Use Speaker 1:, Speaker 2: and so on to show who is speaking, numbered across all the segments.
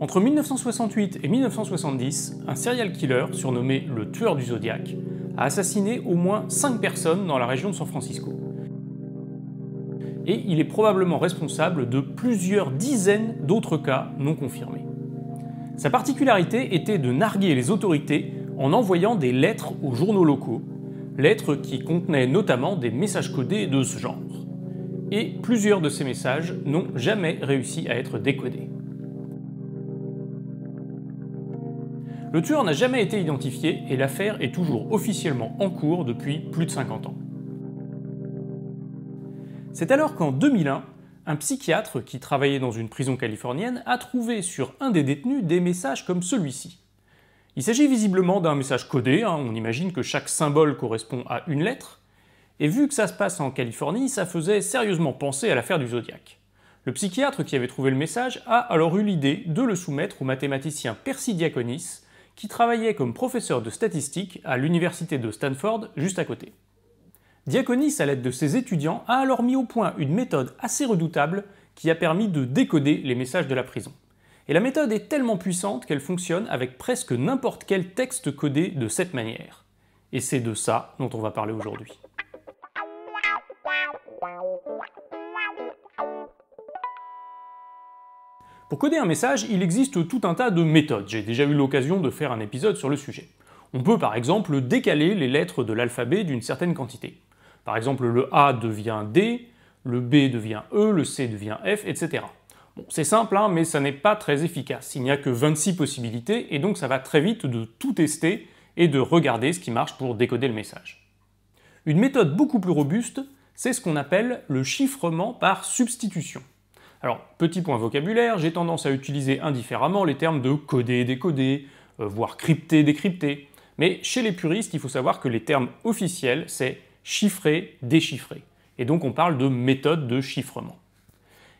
Speaker 1: Entre 1968 et 1970, un serial killer, surnommé le tueur du Zodiac, a assassiné au moins 5 personnes dans la région de San Francisco. Et il est probablement responsable de plusieurs dizaines d'autres cas non confirmés. Sa particularité était de narguer les autorités en envoyant des lettres aux journaux locaux, lettres qui contenaient notamment des messages codés de ce genre. Et plusieurs de ces messages n'ont jamais réussi à être décodés. Le tueur n'a jamais été identifié et l'affaire est toujours officiellement en cours depuis plus de 50 ans. C'est alors qu'en 2001, un psychiatre qui travaillait dans une prison californienne a trouvé sur un des détenus des messages comme celui-ci. Il s'agit visiblement d'un message codé, hein. on imagine que chaque symbole correspond à une lettre, et vu que ça se passe en Californie, ça faisait sérieusement penser à l'affaire du Zodiac. Le psychiatre qui avait trouvé le message a alors eu l'idée de le soumettre au mathématicien Percy Diaconis, qui travaillait comme professeur de statistique à l'université de Stanford juste à côté. Diaconis, à l'aide de ses étudiants, a alors mis au point une méthode assez redoutable qui a permis de décoder les messages de la prison. Et la méthode est tellement puissante qu'elle fonctionne avec presque n'importe quel texte codé de cette manière. Et c'est de ça dont on va parler aujourd'hui. Pour coder un message, il existe tout un tas de méthodes. J'ai déjà eu l'occasion de faire un épisode sur le sujet. On peut par exemple décaler les lettres de l'alphabet d'une certaine quantité. Par exemple, le A devient D, le B devient E, le C devient F, etc. Bon, c'est simple, hein, mais ça n'est pas très efficace. Il n'y a que 26 possibilités, et donc ça va très vite de tout tester et de regarder ce qui marche pour décoder le message. Une méthode beaucoup plus robuste, c'est ce qu'on appelle le chiffrement par substitution. Alors, petit point vocabulaire, j'ai tendance à utiliser indifféremment les termes de coder, décoder, euh, voire crypter, décrypter. Mais chez les puristes, il faut savoir que les termes officiels, c'est chiffrer, déchiffrer. Et donc on parle de méthode de chiffrement.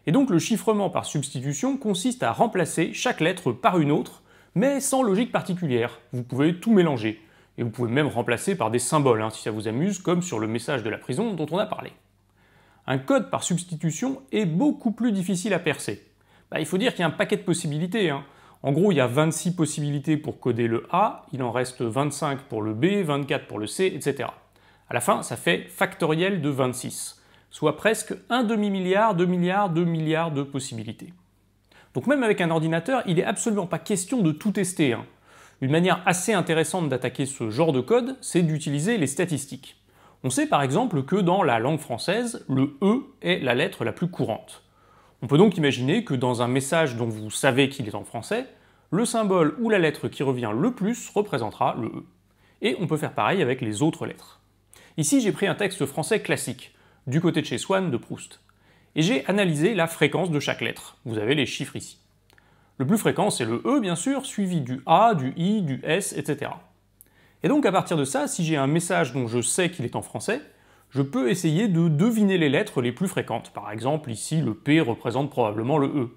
Speaker 1: Et donc le chiffrement par substitution consiste à remplacer chaque lettre par une autre, mais sans logique particulière. Vous pouvez tout mélanger. Et vous pouvez même remplacer par des symboles, hein, si ça vous amuse, comme sur le message de la prison dont on a parlé. Un code par substitution est beaucoup plus difficile à percer. Bah, il faut dire qu'il y a un paquet de possibilités. Hein. En gros, il y a 26 possibilités pour coder le A, il en reste 25 pour le B, 24 pour le C, etc. À la fin, ça fait factoriel de 26, soit presque un demi-milliard, 2 milliards, 2 milliards de possibilités. Donc même avec un ordinateur, il n'est absolument pas question de tout tester. Hein. Une manière assez intéressante d'attaquer ce genre de code, c'est d'utiliser les statistiques. On sait par exemple que dans la langue française, le E est la lettre la plus courante. On peut donc imaginer que dans un message dont vous savez qu'il est en français, le symbole ou la lettre qui revient le plus représentera le E. Et on peut faire pareil avec les autres lettres. Ici, j'ai pris un texte français classique, du côté de chez Swann de Proust. Et j'ai analysé la fréquence de chaque lettre. Vous avez les chiffres ici. Le plus fréquent, c'est le E, bien sûr, suivi du A, du I, du S, etc. Et donc à partir de ça, si j'ai un message dont je sais qu'il est en français, je peux essayer de deviner les lettres les plus fréquentes. Par exemple, ici, le P représente probablement le E.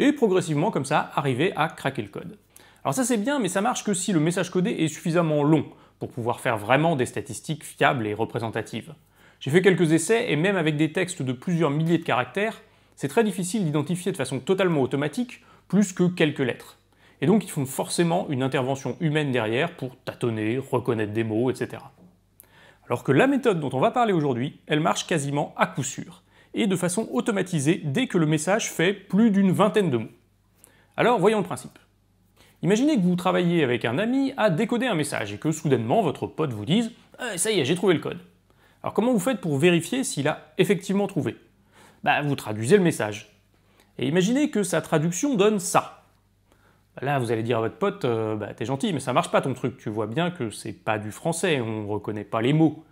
Speaker 1: Et progressivement, comme ça, arriver à craquer le code. Alors ça c'est bien, mais ça marche que si le message codé est suffisamment long pour pouvoir faire vraiment des statistiques fiables et représentatives. J'ai fait quelques essais, et même avec des textes de plusieurs milliers de caractères, c'est très difficile d'identifier de façon totalement automatique plus que quelques lettres. Et donc ils font forcément une intervention humaine derrière pour tâtonner, reconnaître des mots, etc. Alors que la méthode dont on va parler aujourd'hui, elle marche quasiment à coup sûr, et de façon automatisée dès que le message fait plus d'une vingtaine de mots. Alors voyons le principe. Imaginez que vous travaillez avec un ami à décoder un message et que soudainement votre pote vous dise ah, Ça y est, j'ai trouvé le code. Alors comment vous faites pour vérifier s'il a effectivement trouvé Bah vous traduisez le message. Et imaginez que sa traduction donne ça. Là, vous allez dire à votre pote, euh, bah, t'es gentil, mais ça marche pas ton truc. Tu vois bien que c'est pas du français, on reconnaît pas les mots.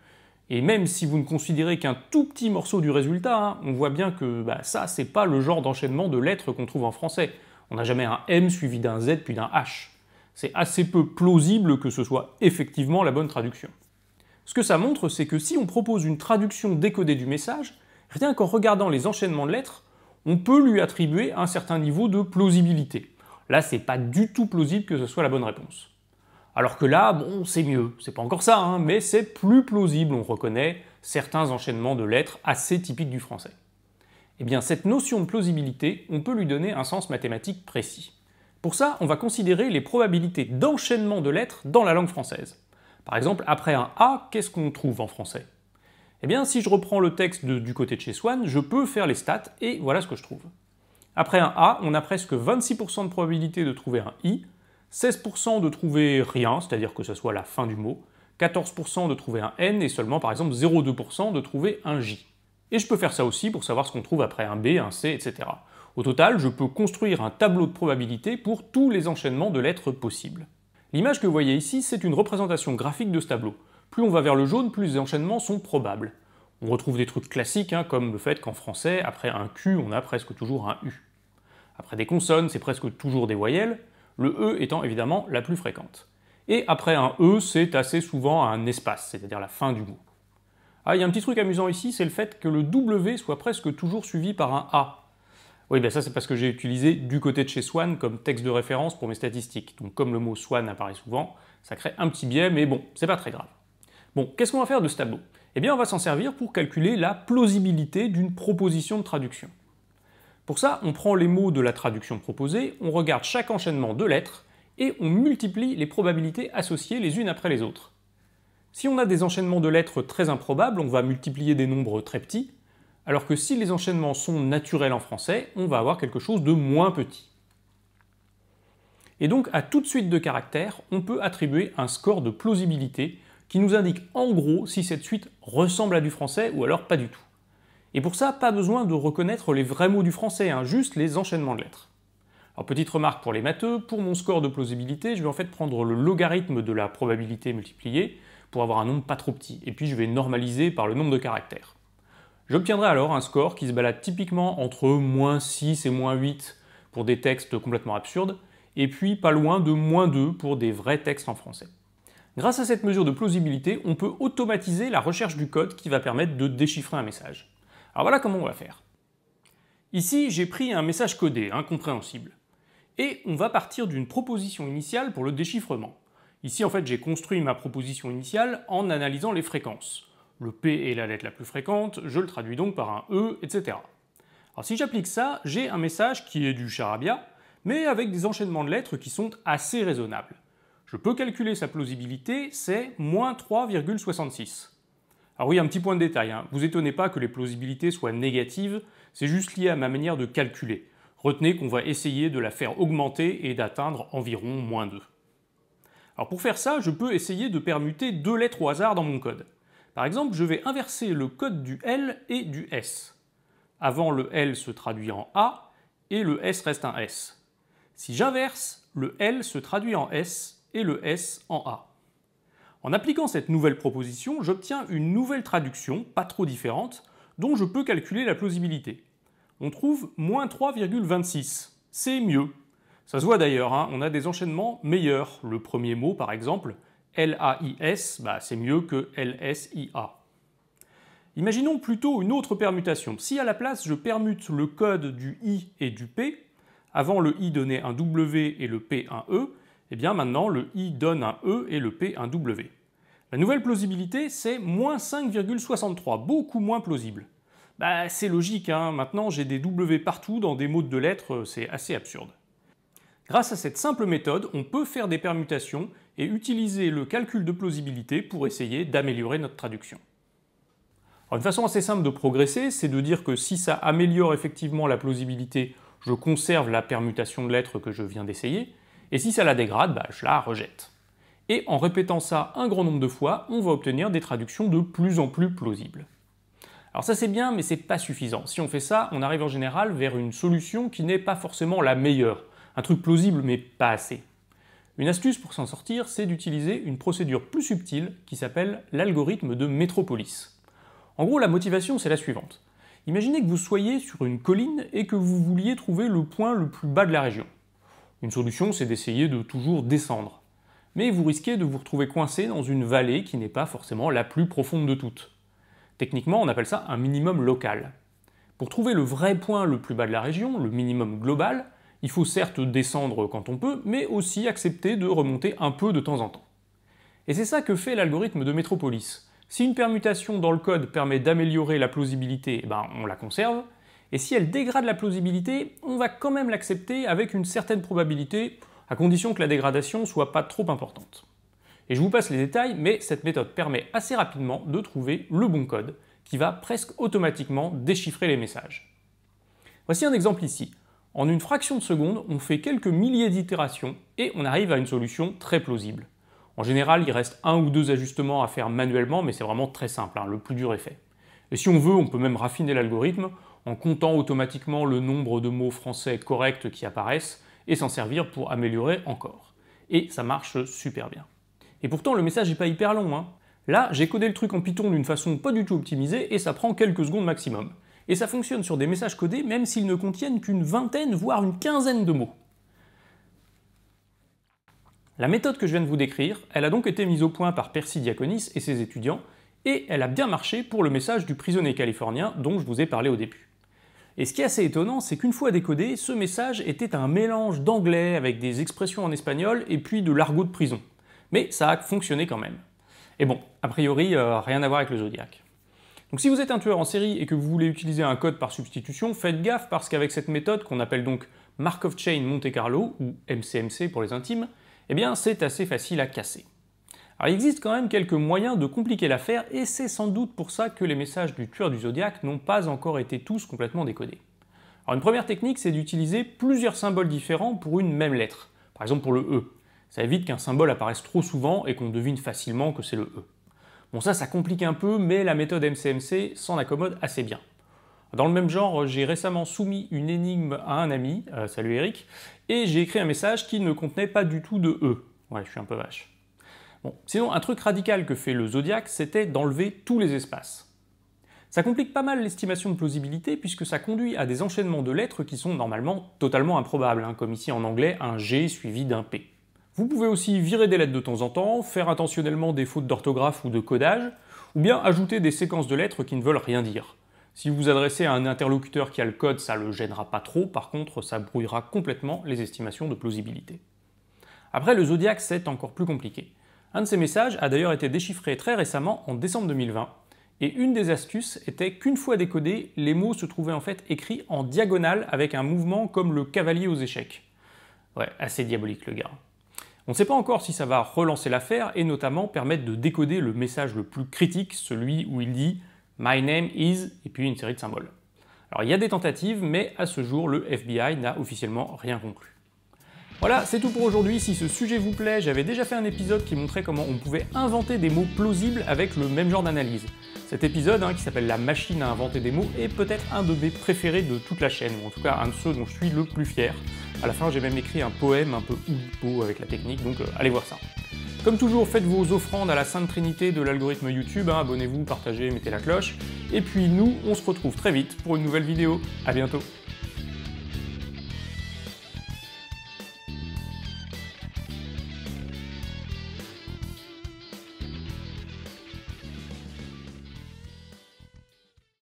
Speaker 1: Et même si vous ne considérez qu'un tout petit morceau du résultat, hein, on voit bien que bah, ça, c'est pas le genre d'enchaînement de lettres qu'on trouve en français. On n'a jamais un M suivi d'un Z puis d'un H. C'est assez peu plausible que ce soit effectivement la bonne traduction. Ce que ça montre, c'est que si on propose une traduction décodée du message, rien qu'en regardant les enchaînements de lettres, on peut lui attribuer un certain niveau de plausibilité. Là, c'est pas du tout plausible que ce soit la bonne réponse. Alors que là, bon, c'est mieux. C'est pas encore ça, hein, mais c'est plus plausible, on reconnaît certains enchaînements de lettres assez typiques du français. Eh bien, cette notion de plausibilité, on peut lui donner un sens mathématique précis. Pour ça, on va considérer les probabilités d'enchaînement de lettres dans la langue française. Par exemple, après un A, qu'est-ce qu'on trouve en français Eh bien, si je reprends le texte du côté de chez Swann, je peux faire les stats et voilà ce que je trouve. Après un A, on a presque 26% de probabilité de trouver un I, 16% de trouver rien, c'est-à-dire que ce soit la fin du mot, 14% de trouver un N et seulement par exemple 0,2% de trouver un J. Et je peux faire ça aussi pour savoir ce qu'on trouve après un B, un C, etc. Au total, je peux construire un tableau de probabilité pour tous les enchaînements de lettres possibles. L'image que vous voyez ici, c'est une représentation graphique de ce tableau. Plus on va vers le jaune, plus les enchaînements sont probables. On retrouve des trucs classiques, hein, comme le fait qu'en français, après un Q, on a presque toujours un U. Après des consonnes, c'est presque toujours des voyelles, le E étant évidemment la plus fréquente. Et après un E, c'est assez souvent un espace, c'est-à-dire la fin du mot. Ah, il y a un petit truc amusant ici, c'est le fait que le W soit presque toujours suivi par un A. Oui, ben ça c'est parce que j'ai utilisé du côté de chez Swan comme texte de référence pour mes statistiques. Donc comme le mot Swan apparaît souvent, ça crée un petit biais, mais bon, c'est pas très grave. Bon, qu'est-ce qu'on va faire de ce tableau eh bien on va s'en servir pour calculer la plausibilité d'une proposition de traduction. Pour ça, on prend les mots de la traduction proposée, on regarde chaque enchaînement de lettres, et on multiplie les probabilités associées les unes après les autres. Si on a des enchaînements de lettres très improbables, on va multiplier des nombres très petits, alors que si les enchaînements sont naturels en français, on va avoir quelque chose de moins petit. Et donc à toute suite de caractères, on peut attribuer un score de plausibilité qui nous indique en gros si cette suite ressemble à du français ou alors pas du tout. Et pour ça, pas besoin de reconnaître les vrais mots du français, hein, juste les enchaînements de lettres. Alors petite remarque pour les matheux, pour mon score de plausibilité, je vais en fait prendre le logarithme de la probabilité multipliée pour avoir un nombre pas trop petit, et puis je vais normaliser par le nombre de caractères. J'obtiendrai alors un score qui se balade typiquement entre moins 6 et moins 8 pour des textes complètement absurdes, et puis pas loin de moins 2 pour des vrais textes en français. Grâce à cette mesure de plausibilité, on peut automatiser la recherche du code qui va permettre de déchiffrer un message. Alors voilà comment on va faire. Ici, j'ai pris un message codé, incompréhensible. Et on va partir d'une proposition initiale pour le déchiffrement. Ici, en fait, j'ai construit ma proposition initiale en analysant les fréquences. Le P est la lettre la plus fréquente, je le traduis donc par un E, etc. Alors si j'applique ça, j'ai un message qui est du charabia, mais avec des enchaînements de lettres qui sont assez raisonnables je peux calculer sa plausibilité, c'est moins 3,66. Alors oui, un petit point de détail, hein. vous étonnez pas que les plausibilités soient négatives, c'est juste lié à ma manière de calculer. Retenez qu'on va essayer de la faire augmenter et d'atteindre environ moins 2. Alors pour faire ça, je peux essayer de permuter deux lettres au hasard dans mon code. Par exemple, je vais inverser le code du L et du S. Avant, le L se traduit en A et le S reste un S. Si j'inverse, le L se traduit en S et le S en A. En appliquant cette nouvelle proposition, j'obtiens une nouvelle traduction, pas trop différente, dont je peux calculer la plausibilité. On trouve moins 3,26. C'est mieux. Ça se voit d'ailleurs, hein. on a des enchaînements meilleurs. Le premier mot, par exemple, « s, bah, c'est mieux que « l-s-i-a ». Imaginons plutôt une autre permutation. Si à la place je permute le code du I et du P, avant le I donnait un W et le P un E, et eh bien maintenant, le i donne un e et le p un w. La nouvelle plausibilité, c'est moins 5,63, beaucoup moins plausible. Bah, c'est logique, hein. maintenant j'ai des w partout dans des mots de lettres, c'est assez absurde. Grâce à cette simple méthode, on peut faire des permutations et utiliser le calcul de plausibilité pour essayer d'améliorer notre traduction. une façon assez simple de progresser, c'est de dire que si ça améliore effectivement la plausibilité, je conserve la permutation de lettres que je viens d'essayer, et si ça la dégrade, bah, je la rejette. Et en répétant ça un grand nombre de fois, on va obtenir des traductions de plus en plus plausibles. Alors ça c'est bien, mais c'est pas suffisant. Si on fait ça, on arrive en général vers une solution qui n'est pas forcément la meilleure. Un truc plausible, mais pas assez. Une astuce pour s'en sortir, c'est d'utiliser une procédure plus subtile qui s'appelle l'algorithme de Métropolis. En gros, la motivation, c'est la suivante. Imaginez que vous soyez sur une colline et que vous vouliez trouver le point le plus bas de la région. Une solution, c'est d'essayer de toujours descendre. Mais vous risquez de vous retrouver coincé dans une vallée qui n'est pas forcément la plus profonde de toutes. Techniquement, on appelle ça un minimum local. Pour trouver le vrai point le plus bas de la région, le minimum global, il faut certes descendre quand on peut, mais aussi accepter de remonter un peu de temps en temps. Et c'est ça que fait l'algorithme de Metropolis. Si une permutation dans le code permet d'améliorer la plausibilité, eh ben, on la conserve, et si elle dégrade la plausibilité, on va quand même l'accepter avec une certaine probabilité, à condition que la dégradation soit pas trop importante. Et je vous passe les détails, mais cette méthode permet assez rapidement de trouver le bon code, qui va presque automatiquement déchiffrer les messages. Voici un exemple ici. En une fraction de seconde, on fait quelques milliers d'itérations et on arrive à une solution très plausible. En général, il reste un ou deux ajustements à faire manuellement, mais c'est vraiment très simple, hein, le plus dur est fait. Et si on veut, on peut même raffiner l'algorithme en comptant automatiquement le nombre de mots français corrects qui apparaissent et s'en servir pour améliorer encore. Et ça marche super bien. Et pourtant, le message n'est pas hyper long. Hein. Là, j'ai codé le truc en Python d'une façon pas du tout optimisée et ça prend quelques secondes maximum. Et ça fonctionne sur des messages codés même s'ils ne contiennent qu'une vingtaine, voire une quinzaine de mots. La méthode que je viens de vous décrire, elle a donc été mise au point par Percy Diaconis et ses étudiants, et elle a bien marché pour le message du prisonnier californien dont je vous ai parlé au début. Et ce qui est assez étonnant, c'est qu'une fois décodé, ce message était un mélange d'anglais avec des expressions en espagnol et puis de l'argot de prison. Mais ça a fonctionné quand même. Et bon, a priori, euh, rien à voir avec le Zodiac. Donc si vous êtes un tueur en série et que vous voulez utiliser un code par substitution, faites gaffe parce qu'avec cette méthode qu'on appelle donc Markov Chain Monte Carlo, ou MCMC pour les intimes, eh bien c'est assez facile à casser. Alors il existe quand même quelques moyens de compliquer l'affaire et c'est sans doute pour ça que les messages du tueur du zodiaque n'ont pas encore été tous complètement décodés. Alors une première technique, c'est d'utiliser plusieurs symboles différents pour une même lettre. Par exemple pour le E. Ça évite qu'un symbole apparaisse trop souvent et qu'on devine facilement que c'est le E. Bon ça, ça complique un peu, mais la méthode MCMC s'en accommode assez bien. Dans le même genre, j'ai récemment soumis une énigme à un ami, euh, salut Eric, et j'ai écrit un message qui ne contenait pas du tout de E. Ouais, je suis un peu vache. Bon, sinon, un truc radical que fait le zodiaque, c'était d'enlever tous les espaces. Ça complique pas mal l'estimation de plausibilité puisque ça conduit à des enchaînements de lettres qui sont normalement totalement improbables, hein, comme ici en anglais un G suivi d'un P. Vous pouvez aussi virer des lettres de temps en temps, faire intentionnellement des fautes d'orthographe ou de codage, ou bien ajouter des séquences de lettres qui ne veulent rien dire. Si vous vous adressez à un interlocuteur qui a le code, ça le gênera pas trop, par contre ça brouillera complètement les estimations de plausibilité. Après, le zodiaque, c'est encore plus compliqué. Un de ces messages a d'ailleurs été déchiffré très récemment en décembre 2020, et une des astuces était qu'une fois décodé, les mots se trouvaient en fait écrits en diagonale avec un mouvement comme le cavalier aux échecs. Ouais, assez diabolique le gars. On ne sait pas encore si ça va relancer l'affaire et notamment permettre de décoder le message le plus critique, celui où il dit My name is et puis une série de symboles. Alors il y a des tentatives, mais à ce jour, le FBI n'a officiellement rien conclu. Voilà, c'est tout pour aujourd'hui. Si ce sujet vous plaît, j'avais déjà fait un épisode qui montrait comment on pouvait inventer des mots plausibles avec le même genre d'analyse. Cet épisode, hein, qui s'appelle La machine à inventer des mots, est peut-être un de mes préférés de toute la chaîne, ou en tout cas un de ceux dont je suis le plus fier. À la fin, j'ai même écrit un poème un peu beau avec la technique, donc euh, allez voir ça. Comme toujours, faites vos offrandes à la Sainte Trinité de l'algorithme YouTube, hein, abonnez-vous, partagez, mettez la cloche. Et puis nous, on se retrouve très vite pour une nouvelle vidéo. À bientôt